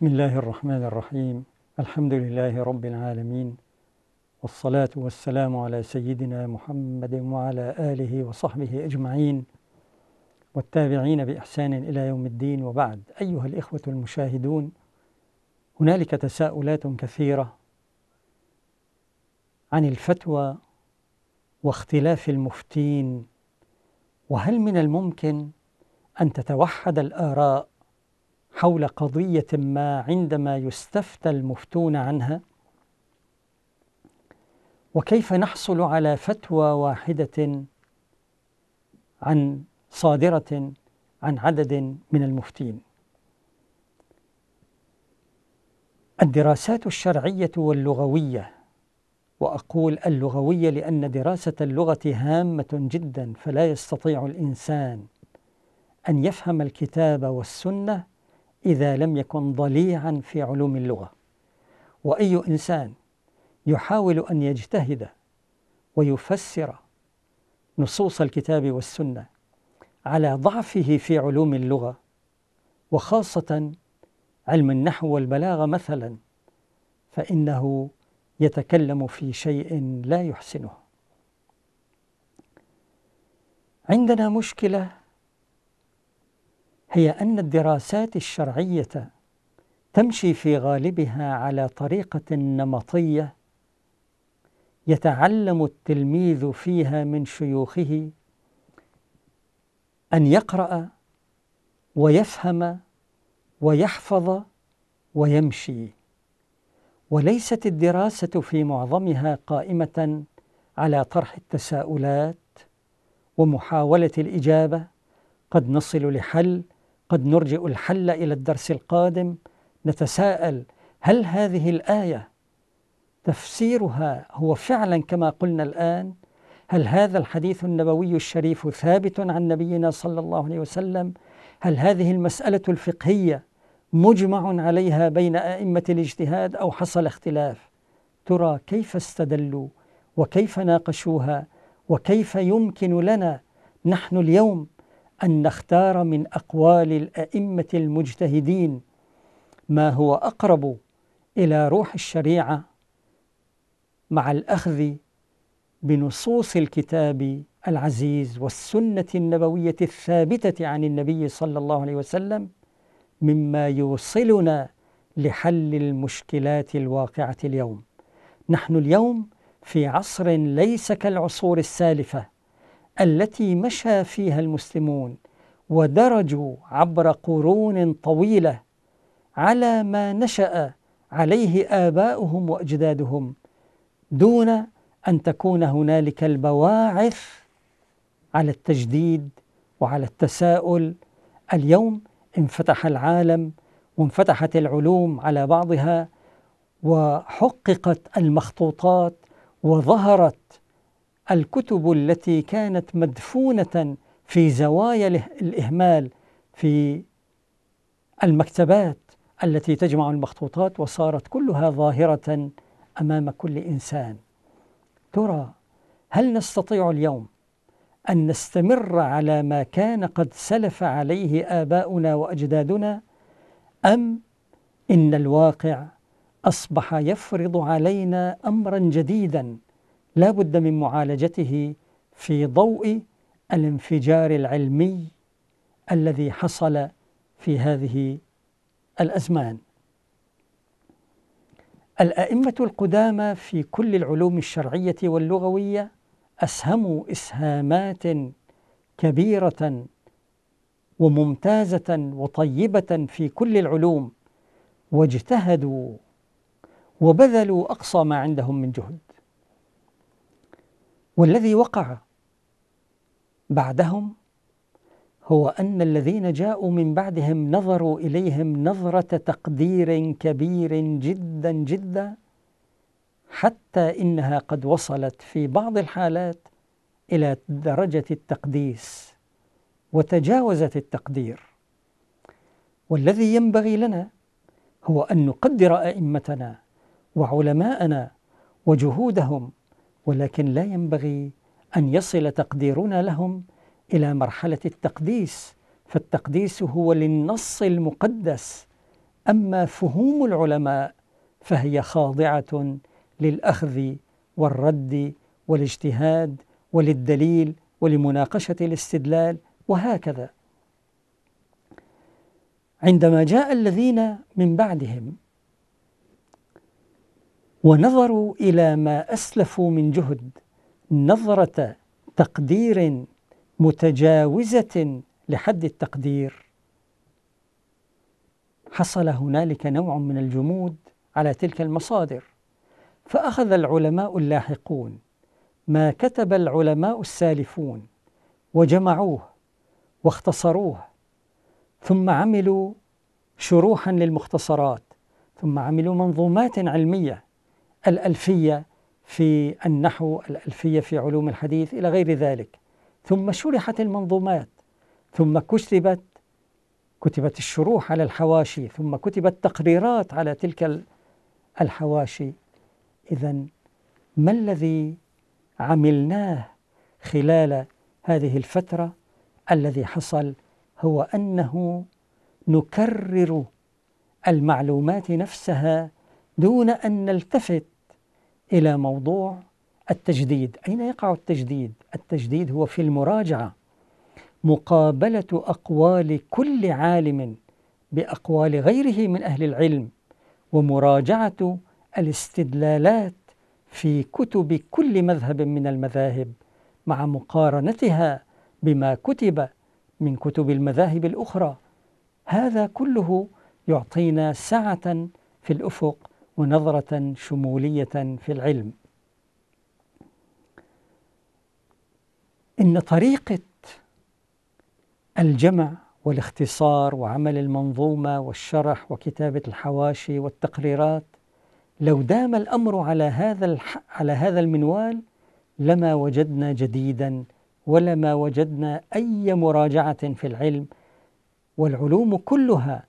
بسم الله الرحمن الرحيم الحمد لله رب العالمين والصلاة والسلام على سيدنا محمد وعلى آله وصحبه أجمعين والتابعين بإحسان إلى يوم الدين وبعد أيها الإخوة المشاهدون هنالك تساؤلات كثيرة عن الفتوى واختلاف المفتين وهل من الممكن أن تتوحد الآراء حول قضية ما عندما يستفتى المفتون عنها وكيف نحصل على فتوى واحدة عن صادرة عن عدد من المفتين الدراسات الشرعية واللغوية وأقول اللغوية لأن دراسة اللغة هامة جدا فلا يستطيع الإنسان أن يفهم الكتاب والسنة إذا لم يكن ضليعا في علوم اللغة وأي إنسان يحاول أن يجتهد ويفسر نصوص الكتاب والسنة على ضعفه في علوم اللغة وخاصة علم النحو والبلاغة مثلا فإنه يتكلم في شيء لا يحسنه عندنا مشكله هي أن الدراسات الشرعية تمشي في غالبها على طريقة نمطية يتعلم التلميذ فيها من شيوخه أن يقرأ ويفهم ويحفظ ويمشي وليست الدراسة في معظمها قائمة على طرح التساؤلات ومحاولة الإجابة قد نصل لحل قد نرجئ الحل إلى الدرس القادم نتساءل هل هذه الآية تفسيرها هو فعلا كما قلنا الآن هل هذا الحديث النبوي الشريف ثابت عن نبينا صلى الله عليه وسلم هل هذه المسألة الفقهية مجمع عليها بين أئمة الاجتهاد أو حصل اختلاف ترى كيف استدلوا وكيف ناقشوها وكيف يمكن لنا نحن اليوم أن نختار من أقوال الأئمة المجتهدين ما هو أقرب إلى روح الشريعة مع الأخذ بنصوص الكتاب العزيز والسنة النبوية الثابتة عن النبي صلى الله عليه وسلم مما يوصلنا لحل المشكلات الواقعة اليوم. نحن اليوم في عصر ليس كالعصور السالفة التي مشى فيها المسلمون ودرجوا عبر قرون طويله على ما نشا عليه اباؤهم واجدادهم دون ان تكون هنالك البواعث على التجديد وعلى التساؤل اليوم انفتح العالم وانفتحت العلوم على بعضها وحققت المخطوطات وظهرت الكتب التي كانت مدفونه في زوايا الاهمال في المكتبات التي تجمع المخطوطات وصارت كلها ظاهره امام كل انسان ترى هل نستطيع اليوم ان نستمر على ما كان قد سلف عليه اباؤنا واجدادنا ام ان الواقع اصبح يفرض علينا امرا جديدا لا بد من معالجته في ضوء الانفجار العلمي الذي حصل في هذه الأزمان الأئمة القدامى في كل العلوم الشرعية واللغوية أسهموا إسهامات كبيرة وممتازة وطيبة في كل العلوم واجتهدوا وبذلوا أقصى ما عندهم من جهد والذي وقع بعدهم هو ان الذين جاءوا من بعدهم نظروا اليهم نظره تقدير كبير جدا جدا حتى انها قد وصلت في بعض الحالات الى درجه التقديس وتجاوزت التقدير والذي ينبغي لنا هو ان نقدر ائمتنا وعلماءنا وجهودهم ولكن لا ينبغي أن يصل تقديرنا لهم إلى مرحلة التقديس فالتقديس هو للنص المقدس أما فهوم العلماء فهي خاضعة للأخذ والرد والاجتهاد وللدليل ولمناقشة الاستدلال وهكذا عندما جاء الذين من بعدهم ونظروا إلى ما أسلفوا من جهد نظرة تقدير متجاوزة لحد التقدير حصل هنالك نوع من الجمود على تلك المصادر فأخذ العلماء اللاحقون ما كتب العلماء السالفون وجمعوه واختصروه ثم عملوا شروحا للمختصرات ثم عملوا منظومات علميه الألفية في النحو الألفية في علوم الحديث إلى غير ذلك ثم شرحت المنظومات ثم كتبت كتبت الشروح على الحواشي ثم كتبت تقريرات على تلك الحواشي إذا ما الذي عملناه خلال هذه الفترة الذي حصل هو أنه نكرر المعلومات نفسها دون أن نلتفت إلى موضوع التجديد أين يقع التجديد؟ التجديد هو في المراجعة مقابلة أقوال كل عالم بأقوال غيره من أهل العلم ومراجعة الاستدلالات في كتب كل مذهب من المذاهب مع مقارنتها بما كتب من كتب المذاهب الأخرى هذا كله يعطينا سعة في الأفق ونظرة شمولية في العلم إن طريقة الجمع والاختصار وعمل المنظومة والشرح وكتابة الحواشي والتقريرات لو دام الأمر على هذا على هذا المنوال لما وجدنا جديدا ولما وجدنا أي مراجعة في العلم والعلوم كلها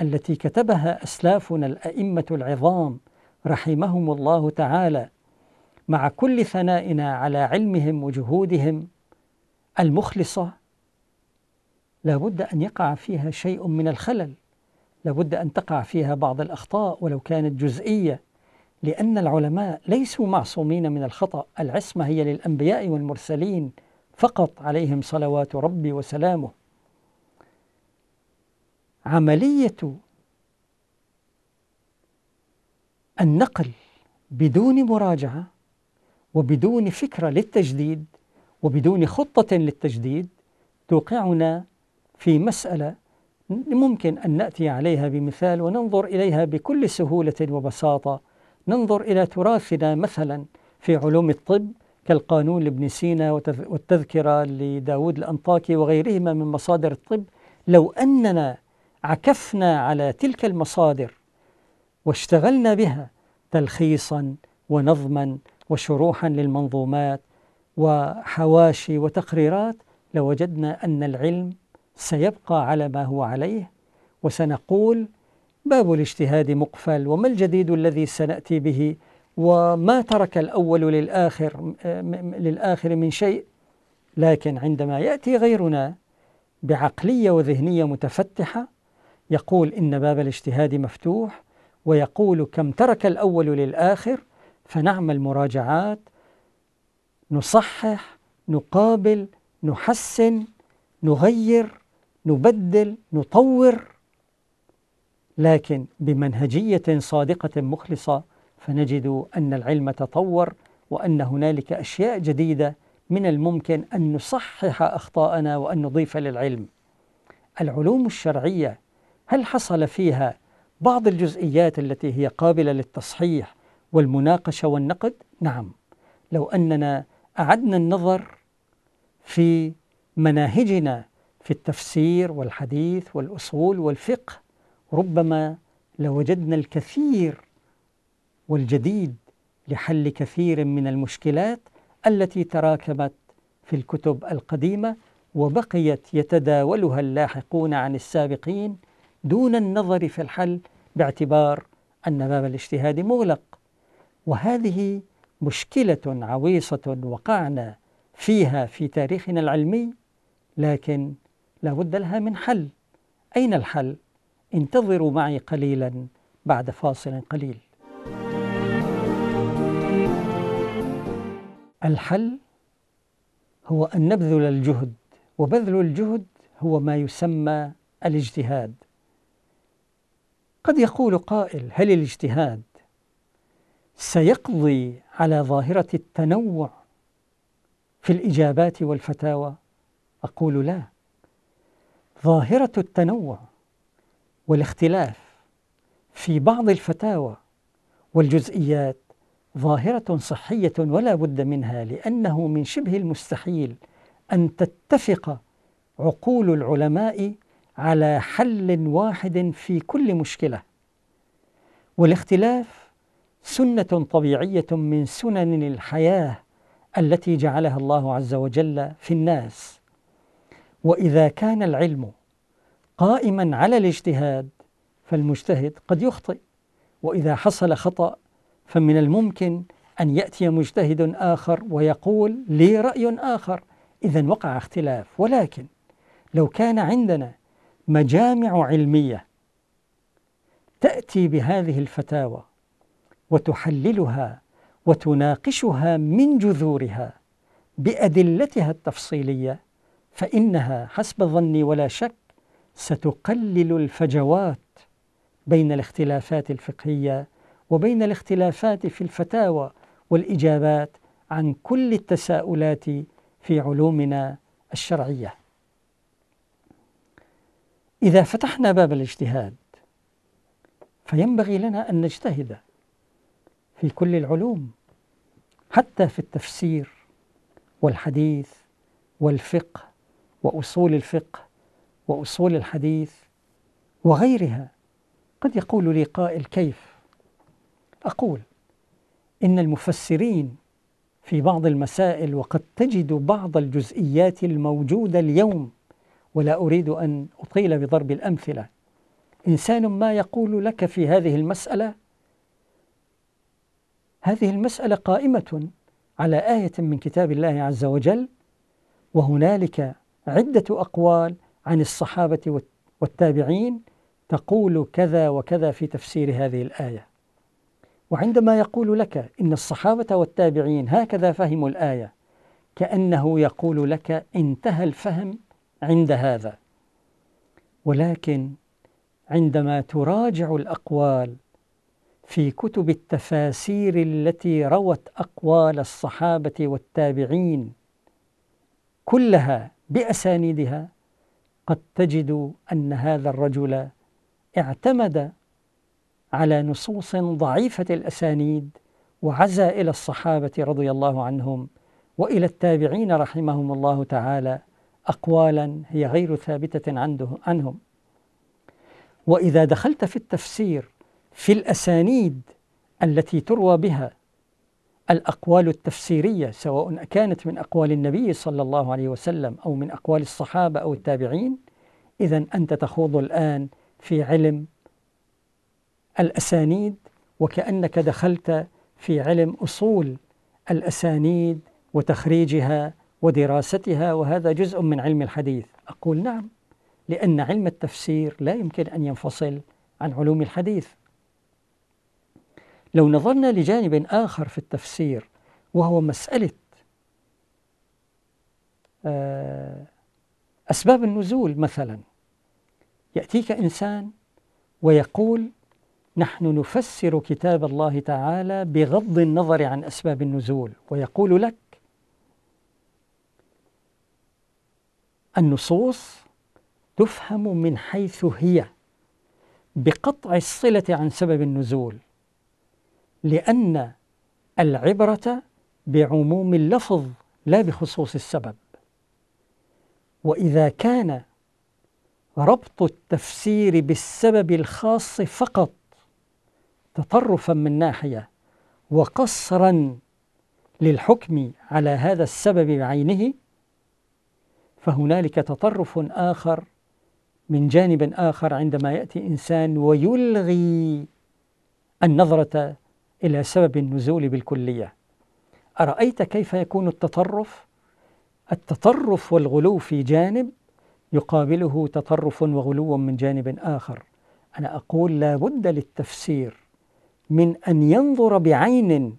التي كتبها أسلافنا الأئمة العظام رحمهم الله تعالى مع كل ثنائنا على علمهم وجهودهم المخلصة لابد أن يقع فيها شيء من الخلل لابد أن تقع فيها بعض الأخطاء ولو كانت جزئية لأن العلماء ليسوا معصومين من الخطأ العصمة هي للأنبياء والمرسلين فقط عليهم صلوات ربي وسلامه عملية النقل بدون مراجعة وبدون فكرة للتجديد وبدون خطة للتجديد توقعنا في مسألة ممكن أن نأتي عليها بمثال وننظر إليها بكل سهولة وبساطة ننظر إلى تراثنا مثلا في علوم الطب كالقانون لابن سينا والتذكرة لداود الأنطاكي وغيرهما من مصادر الطب لو أننا عكفنا على تلك المصادر واشتغلنا بها تلخيصا ونظما وشروحا للمنظومات وحواشي وتقريرات لوجدنا ان العلم سيبقى على ما هو عليه وسنقول باب الاجتهاد مقفل وما الجديد الذي سناتي به وما ترك الاول للاخر للاخر من شيء لكن عندما ياتي غيرنا بعقليه وذهنيه متفتحه يقول إن باب الاجتهاد مفتوح ويقول كم ترك الأول للآخر فنعمل مراجعات نصحح نقابل نحسن نغير نبدل نطور لكن بمنهجية صادقة مخلصة فنجد أن العلم تطور وأن هنالك أشياء جديدة من الممكن أن نصحح أخطاءنا وأن نضيف للعلم العلوم الشرعية هل حصل فيها بعض الجزئيات التي هي قابلة للتصحيح والمناقشة والنقد؟ نعم لو أننا أعدنا النظر في مناهجنا في التفسير والحديث والأصول والفقه ربما لوجدنا الكثير والجديد لحل كثير من المشكلات التي تراكمت في الكتب القديمه وبقيت يتداولها اللاحقون عن السابقين دون النظر في الحل باعتبار أن باب الاجتهاد مغلق وهذه مشكلة عويصة وقعنا فيها في تاريخنا العلمي لكن لا بد لها من حل أين الحل؟ انتظروا معي قليلا بعد فاصل قليل الحل هو أن نبذل الجهد وبذل الجهد هو ما يسمى الاجتهاد قد يقول قائل هل الاجتهاد سيقضي على ظاهرة التنوع في الإجابات والفتاوى؟ أقول لا ظاهرة التنوع والاختلاف في بعض الفتاوى والجزئيات ظاهرة صحية ولا بد منها لأنه من شبه المستحيل أن تتفق عقول العلماء على حل واحد في كل مشكلة والاختلاف سنة طبيعية من سنن الحياة التي جعلها الله عز وجل في الناس وإذا كان العلم قائما على الاجتهاد فالمجتهد قد يخطئ وإذا حصل خطأ فمن الممكن أن يأتي مجتهد آخر ويقول لي رأي آخر إذا وقع اختلاف ولكن لو كان عندنا مجامع علمية تأتي بهذه الفتاوى وتحللها وتناقشها من جذورها بأدلتها التفصيلية فإنها حسب ظني ولا شك ستقلل الفجوات بين الاختلافات الفقهية وبين الاختلافات في الفتاوى والإجابات عن كل التساؤلات في علومنا الشرعيه إذا فتحنا باب الاجتهاد فينبغي لنا أن نجتهد في كل العلوم حتى في التفسير والحديث والفقه وأصول الفقه وأصول الحديث وغيرها قد يقول لي قائل كيف أقول إن المفسرين في بعض المسائل وقد تجد بعض الجزئيات الموجودة اليوم ولا أريد أن أطيل بضرب الأمثلة إنسان ما يقول لك في هذه المسألة هذه المسألة قائمة على آية من كتاب الله عز وجل وهنالك عدة أقوال عن الصحابة والتابعين تقول كذا وكذا في تفسير هذه الآية وعندما يقول لك إن الصحابة والتابعين هكذا فهموا الآية كأنه يقول لك انتهى الفهم عند هذا ولكن عندما تراجع الاقوال في كتب التفاسير التي روت اقوال الصحابه والتابعين كلها باسانيدها قد تجد ان هذا الرجل اعتمد على نصوص ضعيفه الاسانيد وعزا الى الصحابه رضي الله عنهم والى التابعين رحمهم الله تعالى أقوالا هي غير ثابتة عنده عنهم وإذا دخلت في التفسير في الأسانيد التي تروى بها الأقوال التفسيرية سواء كانت من أقوال النبي صلى الله عليه وسلم أو من أقوال الصحابة أو التابعين إذا أنت تخوض الآن في علم الأسانيد وكأنك دخلت في علم أصول الأسانيد وتخريجها ودراستها وهذا جزء من علم الحديث أقول نعم لأن علم التفسير لا يمكن أن ينفصل عن علوم الحديث لو نظرنا لجانب آخر في التفسير وهو مسألة آه، أسباب النزول مثلا يأتيك إنسان ويقول نحن نفسر كتاب الله تعالى بغض النظر عن أسباب النزول ويقول لك النصوص تفهم من حيث هي بقطع الصلة عن سبب النزول لأن العبرة بعموم اللفظ لا بخصوص السبب وإذا كان ربط التفسير بالسبب الخاص فقط تطرفا من ناحية وقصرا للحكم على هذا السبب بعينه فهنالك تطرف آخر من جانب آخر عندما يأتي إنسان ويلغي النظرة إلى سبب النزول بالكلية أرأيت كيف يكون التطرف؟ التطرف والغلو في جانب يقابله تطرف وغلو من جانب آخر أنا أقول لا بد للتفسير من أن ينظر بعين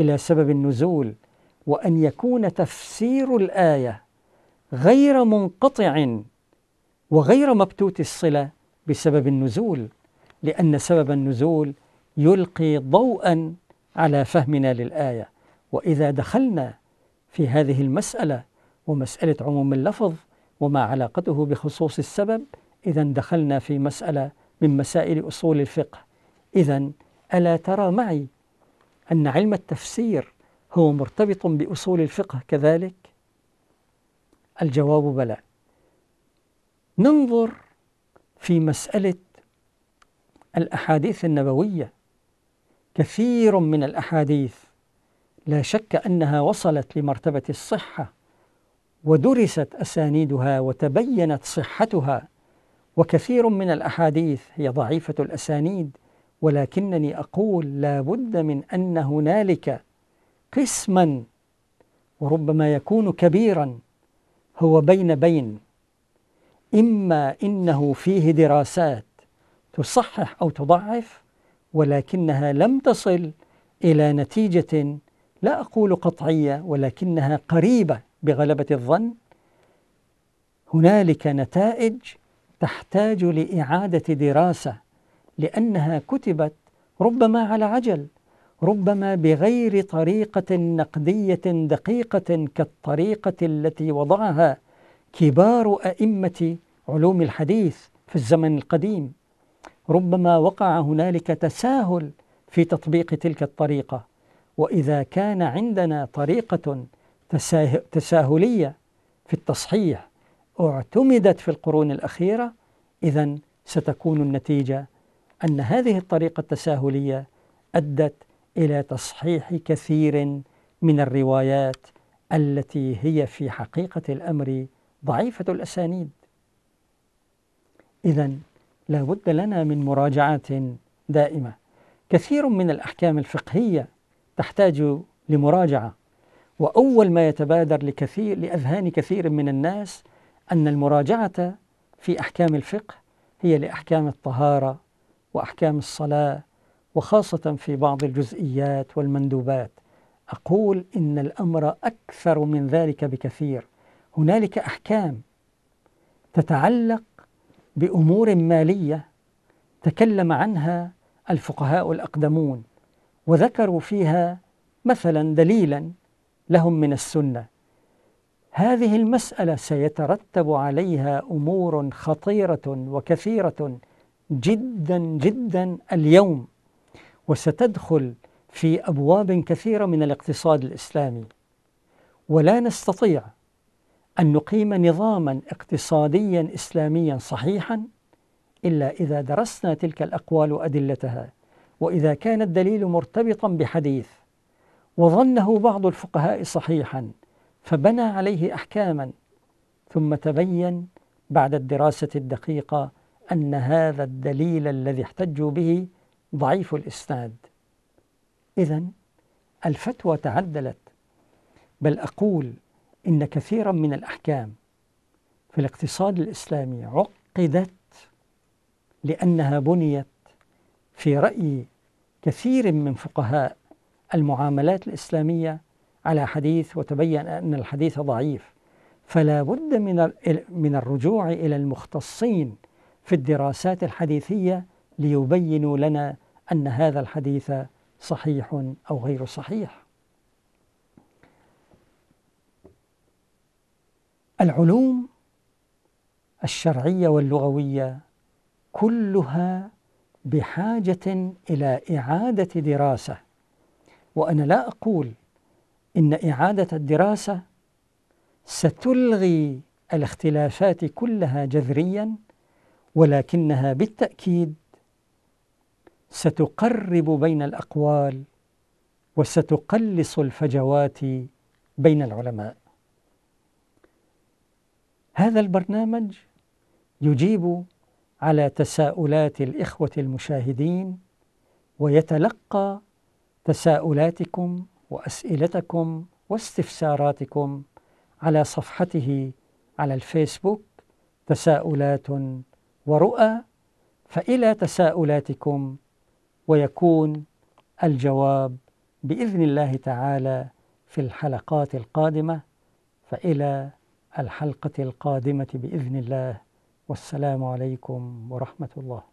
إلى سبب النزول وأن يكون تفسير الآية غير منقطع وغير مبتوت الصلة بسبب النزول لأن سبب النزول يلقي ضوءا على فهمنا للآية وإذا دخلنا في هذه المسألة ومسألة عموم اللفظ وما علاقته بخصوص السبب إذا دخلنا في مسألة من مسائل أصول الفقه إذا ألا ترى معي أن علم التفسير هو مرتبط بأصول الفقه كذلك الجواب بلى ننظر في مسألة الأحاديث النبوية كثير من الأحاديث لا شك أنها وصلت لمرتبة الصحة ودرست أسانيدها وتبينت صحتها وكثير من الأحاديث هي ضعيفة الأسانيد ولكنني أقول لا بد من أن هنالك قسما وربما يكون كبيرا هو بين بين إما إنه فيه دراسات تصحح أو تضعف ولكنها لم تصل إلى نتيجة لا أقول قطعية ولكنها قريبة بغلبة الظن هنالك نتائج تحتاج لإعادة دراسة لأنها كتبت ربما على عجل ربما بغير طريقة نقدية دقيقة كالطريقة التي وضعها كبار أئمة علوم الحديث في الزمن القديم ربما وقع هنالك تساهل في تطبيق تلك الطريقة وإذا كان عندنا طريقة تساهلية في التصحيح اعتمدت في القرون الأخيرة إذا ستكون النتيجة أن هذه الطريقة التساهلية أدت إلى تصحيح كثير من الروايات التي هي في حقيقة الأمر ضعيفة الأسانيد إذا لا بد لنا من مراجعة دائمة كثير من الأحكام الفقهية تحتاج لمراجعة وأول ما يتبادر لكثير لأذهان كثير من الناس أن المراجعة في أحكام الفقه هي لأحكام الطهارة وأحكام الصلاة وخاصة في بعض الجزئيات والمندوبات أقول إن الأمر أكثر من ذلك بكثير هنالك أحكام تتعلق بأمور مالية تكلم عنها الفقهاء الأقدمون وذكروا فيها مثلا دليلا لهم من السنة هذه المسألة سيترتب عليها أمور خطيرة وكثيرة جدا جدا اليوم وستدخل في ابواب كثيره من الاقتصاد الاسلامي ولا نستطيع ان نقيم نظاما اقتصاديا اسلاميا صحيحا الا اذا درسنا تلك الاقوال وادلتها واذا كان الدليل مرتبطا بحديث وظنه بعض الفقهاء صحيحا فبنى عليه احكاما ثم تبين بعد الدراسه الدقيقه ان هذا الدليل الذي احتجوا به ضعيف الإسناد إذا الفتوى تعدلت بل أقول إن كثيرا من الأحكام في الاقتصاد الإسلامي عقدت لأنها بنيت في رأي كثير من فقهاء المعاملات الإسلامية على حديث وتبين أن الحديث ضعيف فلا بد من من الرجوع إلى المختصين في الدراسات الحديثية ليبينوا لنا أن هذا الحديث صحيح أو غير صحيح العلوم الشرعية واللغوية كلها بحاجة إلى إعادة دراسة وأنا لا أقول إن إعادة الدراسة ستلغي الاختلافات كلها جذريا ولكنها بالتأكيد ستقرب بين الاقوال وستقلص الفجوات بين العلماء هذا البرنامج يجيب على تساؤلات الاخوه المشاهدين ويتلقى تساؤلاتكم واسئلتكم واستفساراتكم على صفحته على الفيسبوك تساؤلات ورؤى فإلى تساؤلاتكم ويكون الجواب باذن الله تعالى في الحلقات القادمه فالى الحلقه القادمه باذن الله والسلام عليكم ورحمه الله